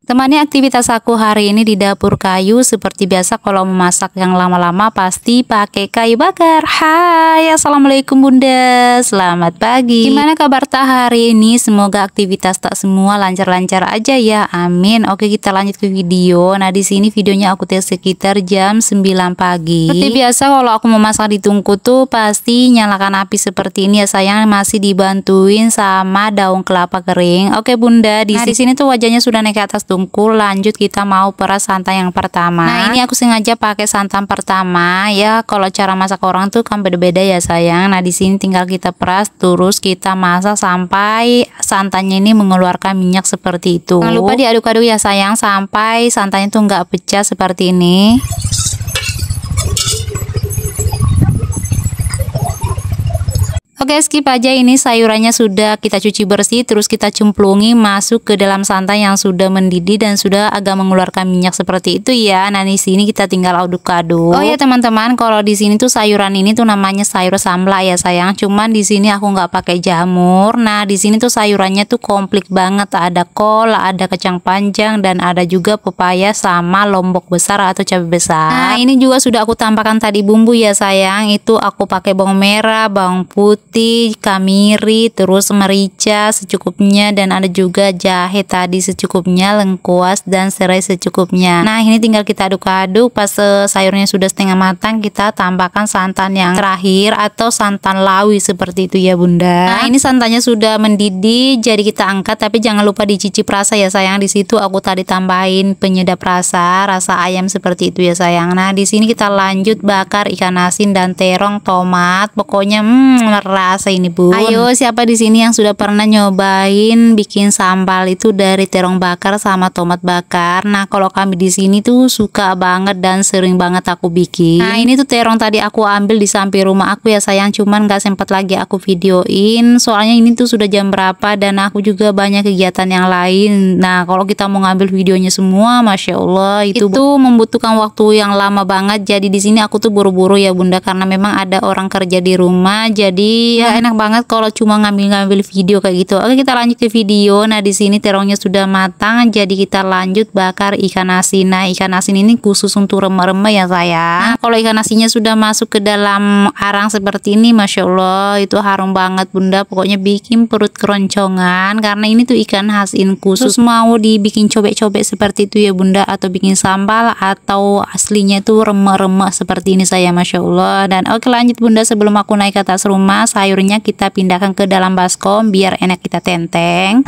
Temani aktivitas aku hari ini di dapur kayu Seperti biasa kalau memasak yang lama-lama pasti pakai kayu bakar Hai Assalamualaikum Bunda Selamat pagi Gimana kabar tak hari ini? Semoga aktivitas tak semua lancar-lancar aja ya Amin Oke kita lanjut ke video Nah di sini videonya aku tes sekitar jam 9 pagi Seperti biasa kalau aku memasak di tungku tuh Pasti nyalakan api seperti ini ya sayang Masih dibantuin sama daun kelapa kering Oke Bunda di Nah di sini tuh wajahnya sudah naik ke atas tungku lanjut kita mau peras santan yang pertama nah ini aku sengaja pakai santan pertama ya kalau cara masak orang tuh kan beda-beda ya sayang nah di sini tinggal kita peras terus kita masak sampai santannya ini mengeluarkan minyak seperti itu jangan lupa diaduk-aduk ya sayang sampai santannya tuh nggak pecah seperti ini guys, skip aja ini sayurannya sudah kita cuci bersih terus kita cemplungi masuk ke dalam santan yang sudah mendidih dan sudah agak mengeluarkan minyak seperti itu ya. Nah, di sini kita tinggal aduk-aduk. Oh ya teman-teman, kalau di sini tuh sayuran ini tuh namanya sayur samla ya sayang. Cuman di sini aku nggak pakai jamur. Nah, di sini tuh sayurannya tuh komplit banget. Ada kol, ada kacang panjang dan ada juga pepaya sama lombok besar atau cabai besar. Nah, ini juga sudah aku tambahkan tadi bumbu ya sayang. Itu aku pakai bawang merah, bawang putih putih, kamiri, terus merica secukupnya dan ada juga jahe tadi secukupnya, lengkuas dan serai secukupnya. Nah, ini tinggal kita aduk-aduk pas eh, sayurnya sudah setengah matang kita tambahkan santan yang terakhir atau santan lawi seperti itu ya, Bunda. Nah, ini santannya sudah mendidih jadi kita angkat tapi jangan lupa dicicip rasa ya, sayang. Di situ aku tadi tambahin penyedap rasa, rasa ayam seperti itu ya, sayang. Nah, di sini kita lanjut bakar ikan asin dan terong tomat. Pokoknya hmm, merah ini bu. Ayo siapa di sini yang sudah pernah nyobain bikin sambal itu dari terong bakar sama tomat bakar? Nah kalau kami di sini tuh suka banget dan sering banget aku bikin. Nah, nah ini tuh terong tadi aku ambil di samping rumah aku ya sayang cuman gak sempat lagi aku videoin soalnya ini tuh sudah jam berapa dan aku juga banyak kegiatan yang lain. Nah kalau kita mau ngambil videonya semua, masya Allah itu, itu membutuhkan waktu yang lama banget. Jadi di sini aku tuh buru-buru ya bunda karena memang ada orang kerja di rumah jadi ya enak banget kalau cuma ngambil-ngambil video kayak gitu. Oke, kita lanjut ke video. Nah, di sini terongnya sudah matang, jadi kita lanjut bakar ikan asin. Nah, ikan asin ini khusus untuk rema-rema ya, saya Nah, hmm. kalau ikan asinnya sudah masuk ke dalam arang seperti ini, Masya Allah, itu harum banget, Bunda. Pokoknya bikin perut keroncongan, karena ini tuh ikan hasin khusus. Terus mau dibikin cobek-cobek seperti itu ya, Bunda, atau bikin sambal, atau aslinya tuh rema-rema seperti ini, saya Masya Allah. Dan oke lanjut, Bunda, sebelum aku naik ke atas rumah, saya sayurnya kita pindahkan ke dalam baskom biar enak kita tenteng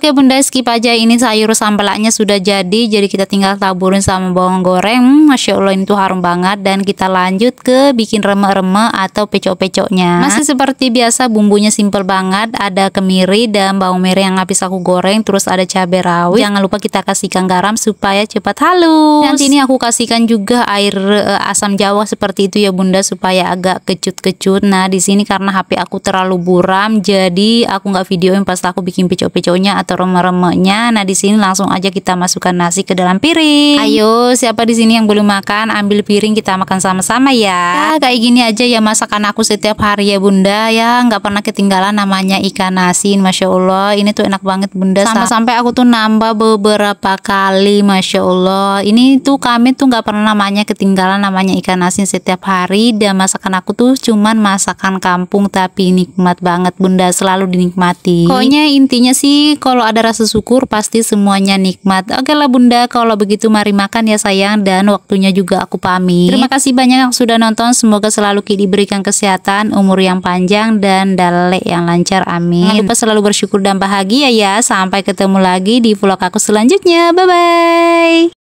Oke Bunda skip aja ini sayur sambelaknya sudah jadi jadi kita tinggal taburin sama bawang goreng Masya Allah ini tuh harum banget dan kita lanjut ke bikin reme-reme atau pecok-pecoknya masih seperti biasa bumbunya simple banget ada kemiri dan bawang merah yang habis aku goreng terus ada cabai rawit jangan lupa kita kasihkan garam supaya cepat halus nanti ini aku kasihkan juga air uh, asam jawa seperti itu ya Bunda supaya agak kecut-kecut nah di sini karena HP aku terlalu buram jadi aku nggak videoin pas aku bikin pecok-pecoknya atau remuk-remuknya. Nah, di sini langsung aja kita masukkan nasi ke dalam piring. Ayo, siapa di sini yang belum makan, ambil piring kita makan sama-sama ya. Ya, kayak gini aja ya masakan aku setiap hari ya, Bunda. Ya, nggak pernah ketinggalan namanya ikan asin. Masya Allah, ini tuh enak banget, Bunda. Sampai-sampai aku tuh nambah beberapa kali, Masya Allah. Ini tuh kami tuh nggak pernah namanya ketinggalan namanya ikan asin setiap hari. Dan masakan aku tuh cuman masakan kampung, tapi nikmat banget, Bunda. Selalu dinikmati. Pokoknya intinya sih, kalau kalau ada rasa syukur pasti semuanya nikmat. Oke lah Bunda, kalau begitu mari makan ya sayang dan waktunya juga aku pamit. Terima kasih banyak yang sudah nonton. Semoga selalu Ki diberikan kesehatan, umur yang panjang dan dalek yang lancar. Amin. Jangan lupa selalu bersyukur dan bahagia ya. Sampai ketemu lagi di vlog aku selanjutnya. Bye bye.